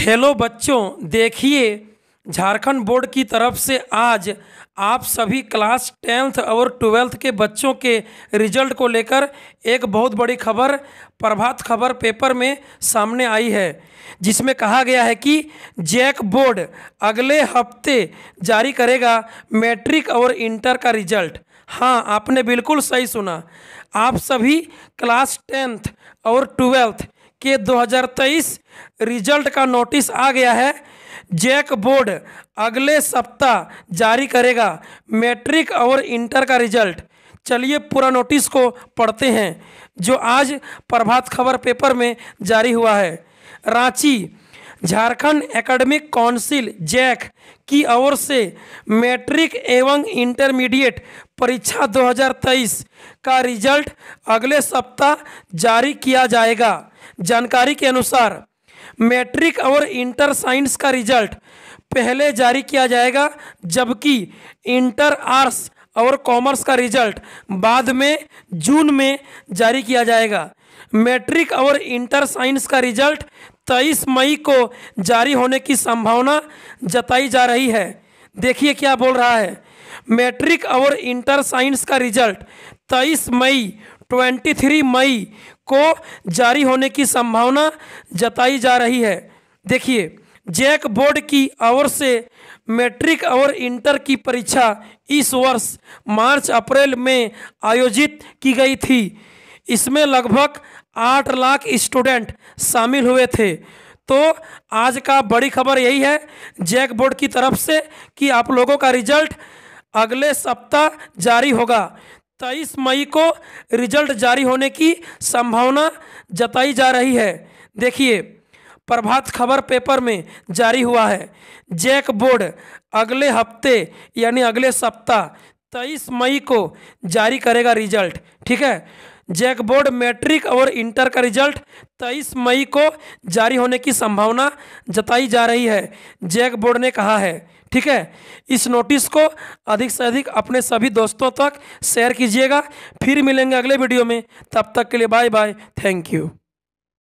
hello बच्चों देखिए Jharkhand board की तरफ से आज आप सभी क्लास टेंथ और ट्वेल्थ के बच्चों के रिजल्ट को लेकर एक बहुत बड़ी खबर प्रभात खबर पेपर में सामने आई है जिसमें कहा गया है कि जैक बोर्ड अगले हफ्ते जारी करेगा मैट्रिक और इंटर का रिजल्ट हाँ आपने बिल्कुल सही सुना आप सभी क्लास टेंथ और ट्वेल्थ के 2023 रिजल्ट का नोटिस आ गया है जैक बोर्ड अगले सप्ताह जारी करेगा मैट्रिक और इंटर का रिजल्ट चलिए पूरा नोटिस को पढ़ते हैं जो आज प्रभात खबर पेपर में जारी हुआ है Ranchi Jharkhand academic council JAC की ओर से मैट्रिक एवं इंटरमीडिएट परीक्षा 2023 का रिजल्ट अगले सप्ताह जारी किया जाएगा जानकारी के अनुसार मैट्रिक और इंटर साइंस का रिजल्ट पहले जारी किया जाएगा जबकि इंटर आर्ट्स और कॉमर्स का रिजल्ट बाद में जून में जारी किया जाएगा मैट्रिक और इंटर साइंस का रिजल्ट 23 मई को जारी होने की संभावना जताई जा रही है देखिए क्या बोल रहा है मैट्रिक और इंटर साइंस का रिजल्ट 23 मई 23 मई को जारी होने की संभावना जताई जा रही है देखिए जैक बोर्ड की ओर से मैट्रिक और इंटर की परीक्षा इस वर्ष मार्च अप्रैल में आयोजित की गई थी इसमें लगभग आठ लाख स्टूडेंट शामिल हुए थे तो आज का बड़ी खबर यही है जैक बोर्ड की तरफ से कि आप लोगों का रिजल्ट अगले सप्ताह जारी होगा तेईस मई को रिजल्ट जारी होने की संभावना जताई जा रही है देखिए प्रभात खबर पेपर में जारी हुआ है जैक बोर्ड अगले हफ्ते यानी अगले सप्ताह तेईस मई को जारी करेगा रिजल्ट ठीक है जैकबोर्ड मैट्रिक और इंटर का रिजल्ट 23 मई को जारी होने की संभावना जताई जा रही है जैकबोर्ड ने कहा है ठीक है इस नोटिस को अधिक से अधिक अपने सभी दोस्तों तक शेयर कीजिएगा फिर मिलेंगे अगले वीडियो में तब तक के लिए बाय बाय थैंक यू